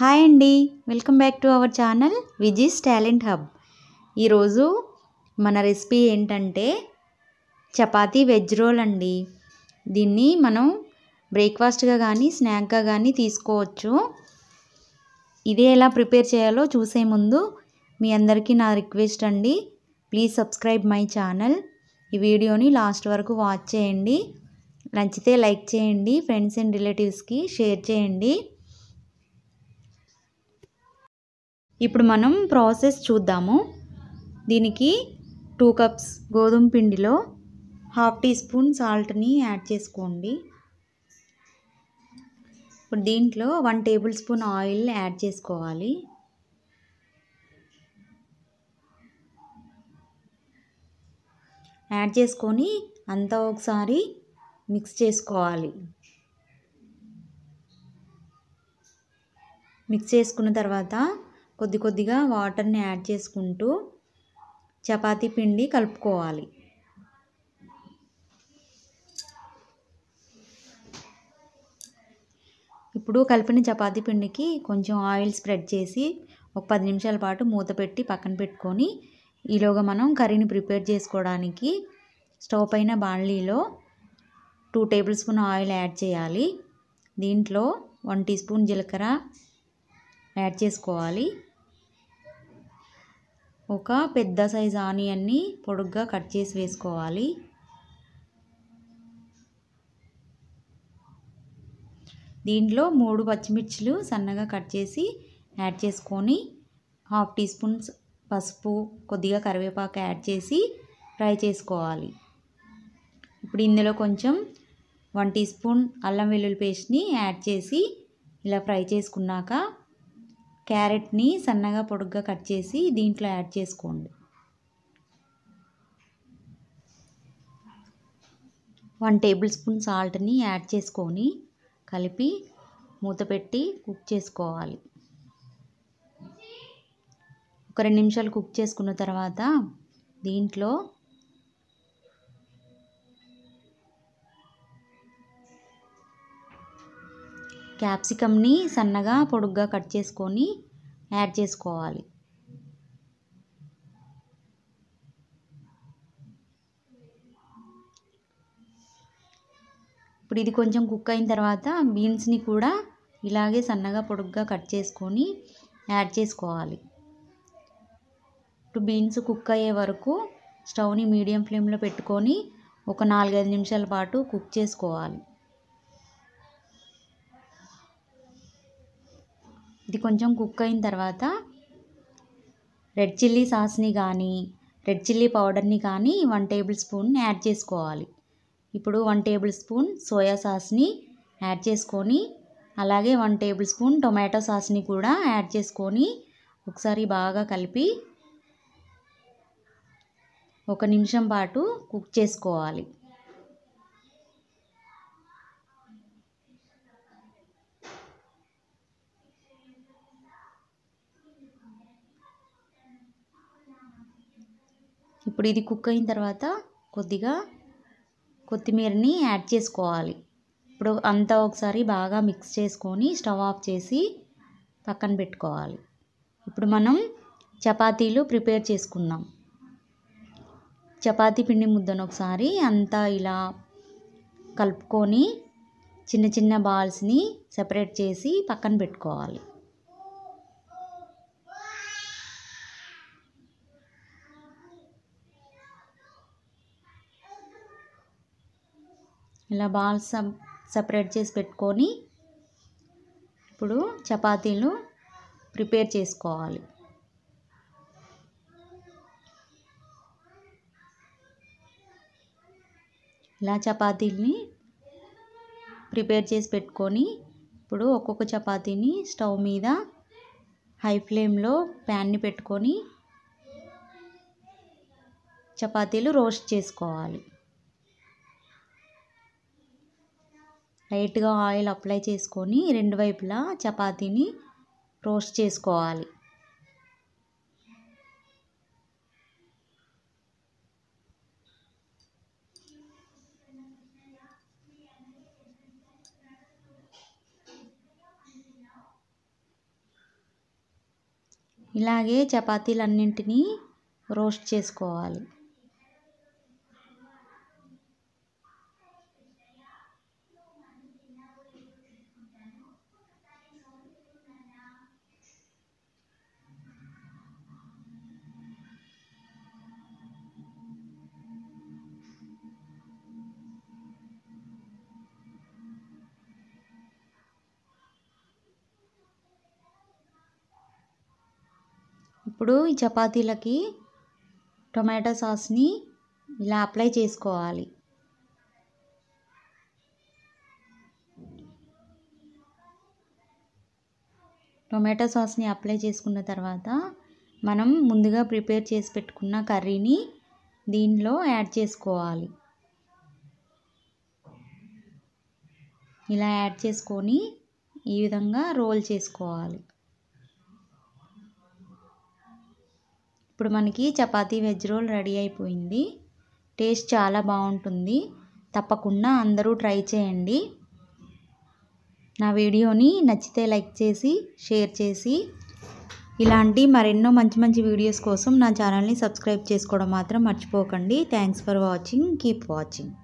hi అండి welcome back to our channel Viji's talent hub ఈరోజు మన రెసిపీ ఏంటంటే చపాతీ వెజ్ రోల్ అండి దీన్ని మనం బ్రేక్ఫాస్ట్గా కానీ స్నాక్గా కానీ తీసుకోవచ్చు ఇదే ఎలా ప్రిపేర్ చేయాలో చూసే ముందు మీ అందరికీ నా రిక్వెస్ట్ అండి ప్లీజ్ సబ్స్క్రైబ్ మై ఛానల్ ఈ వీడియోని లాస్ట్ వరకు వాచ్ చేయండి నచ్చితే లైక్ చేయండి ఫ్రెండ్స్ అండ్ రిలేటివ్స్కి షేర్ చేయండి ఇప్పుడు మనం ప్రాసెస్ చూద్దాము దీనికి టూ కప్స్ గోధుమ పిండిలో హాఫ్ టీ స్పూన్ సాల్ట్ని యాడ్ చేసుకోండి ఇప్పుడు దీంట్లో one table spoon oil add చేసుకోవాలి యాడ్ చేసుకొని అంతా ఒకసారి మిక్స్ చేసుకోవాలి మిక్స్ చేసుకున్న తర్వాత కొద్ది కొద్దిగా వాటర్ని యాడ్ చేసుకుంటూ చపాతీ పిండి కలుపుకోవాలి ఇప్పుడు కలిపిన చపాతీ పిండికి కొంచెం ఆయిల్ స్ప్రెడ్ చేసి ఒక పది నిమిషాల పాటు మూత పెట్టి పక్కన పెట్టుకొని ఈలోగా మనం కర్రీని ప్రిపేర్ చేసుకోవడానికి స్టవ్ పైన బాణలీలో two table spoon oil add చేయాలి దీంట్లో వన్ టీ స్పూన్ జీలకర్ర యాడ్ చేసుకోవాలి ఒక పెద్ద సైజ్ ఆనియన్ని పొడుగ్గా కట్ చేసి వేసుకోవాలి దీంట్లో మూడు పచ్చిమిర్చిలు సన్నగా కట్ చేసి యాడ్ చేసుకొని హాఫ్ టీ స్పూన్స్ పసుపు కొద్దిగా కరివేపాకు యాడ్ చేసి ఫ్రై చేసుకోవాలి ఇప్పుడు ఇందులో కొంచెం వన్ టీ స్పూన్ అల్లం వెల్లుల్లి పేస్ట్ని యాడ్ చేసి ఇలా ఫ్రై చేసుకున్నాక క్యారెట్ని సన్నగా పొడుగ్గా కట్ చేసి దీంట్లో యాడ్ చేసుకోండి వన్ టేబుల్ స్పూన్ సాల్ట్ని యాడ్ చేసుకొని కలిపి మూత పెట్టి కుక్ చేసుకోవాలి ఒక రెండు నిమిషాలు కుక్ చేసుకున్న తర్వాత దీంట్లో క్యాప్సికమ్ని సన్నగా పొడుగ్గా కట్ చేసుకొని యాడ్ చేసుకోవాలి ఇప్పుడు ఇది కొంచెం కుక్ అయిన తర్వాత బీన్స్ని కూడా ఇలాగే సన్నగా పొడుగ్గా కట్ చేసుకొని యాడ్ చేసుకోవాలి ఇప్పుడు బీన్స్ కుక్ అయ్యే వరకు స్టవ్ని మీడియం ఫ్లేమ్లో పెట్టుకొని ఒక నాలుగైదు నిమిషాల పాటు కుక్ చేసుకోవాలి ఇది కొంచెం కుక్ అయిన తర్వాత రెడ్ చిల్లీ సాస్ని కానీ రెడ్ చిల్లీ పౌడర్ని కానీ వన్ టేబుల్ స్పూన్ యాడ్ చేసుకోవాలి ఇప్పుడు వన్ టేబుల్ స్పూన్ సోయా సాస్ని యాడ్ చేసుకొని అలాగే వన్ టేబుల్ స్పూన్ టొమాటో సాస్ని కూడా యాడ్ చేసుకొని ఒకసారి బాగా కలిపి ఒక నిమిషం పాటు కుక్ చేసుకోవాలి ఇప్పుడు ఇది కుక్ అయిన తర్వాత కొద్దిగా కొత్తిమీరని యాడ్ చేసుకోవాలి ఇప్పుడు అంతా ఒకసారి బాగా మిక్స్ చేసుకొని స్టవ్ ఆఫ్ చేసి పక్కన పెట్టుకోవాలి ఇప్పుడు మనం చపాతీలు ప్రిపేర్ చేసుకుందాం చపాతీ పిండి ముద్దను ఒకసారి అంతా ఇలా కలుపుకొని చిన్న చిన్న బాల్స్ని సెపరేట్ చేసి పక్కన పెట్టుకోవాలి ఇలా బాల్స్ సపరేట్ చేసి పెట్టుకొని ఇప్పుడు చపాతీలు ప్రిపేర్ చేసుకోవాలి ఇలా చపాతీల్ని ప్రిపేర్ చేసి పెట్టుకొని ఇప్పుడు ఒక్కొక్క చపాతీని స్టవ్ మీద హై ఫ్లేమ్లో ప్యాన్ని పెట్టుకొని చపాతీలు రోస్ట్ చేసుకోవాలి లైట్గా ఆయిల్ అప్లై చేసుకొని రెండు వైపులా చపాతీని రోస్ట్ చేసుకోవాలి ఇలాగే చపాతీలన్నింటినీ రోస్ట్ చేసుకోవాలి ఇప్పుడు ఈ చపాతీలకి టొమాటో సాస్ని ఇలా అప్లై చేసుకోవాలి టొమాటో సాస్ని అప్లై చేసుకున్న తర్వాత మనం ముందుగా ప్రిపేర్ చేసి పెట్టుకున్న కర్రీని దీనిలో యాడ్ చేసుకోవాలి ఇలా యాడ్ చేసుకొని ఈ విధంగా రోల్ చేసుకోవాలి ఇప్పుడు మనకి చపాతీ వెజ్ రోల్ రెడీ అయిపోయింది టేస్ట్ చాలా బాగుంటుంది తప్పకుండా అందరూ ట్రై చేయండి నా వీడియోని నచ్చితే లైక్ చేసి షేర్ చేసి ఇలాంటి మరెన్నో మంచి మంచి వీడియోస్ కోసం నా ఛానల్ని సబ్స్క్రైబ్ చేసుకోవడం మాత్రం మర్చిపోకండి thanks for watching keep watching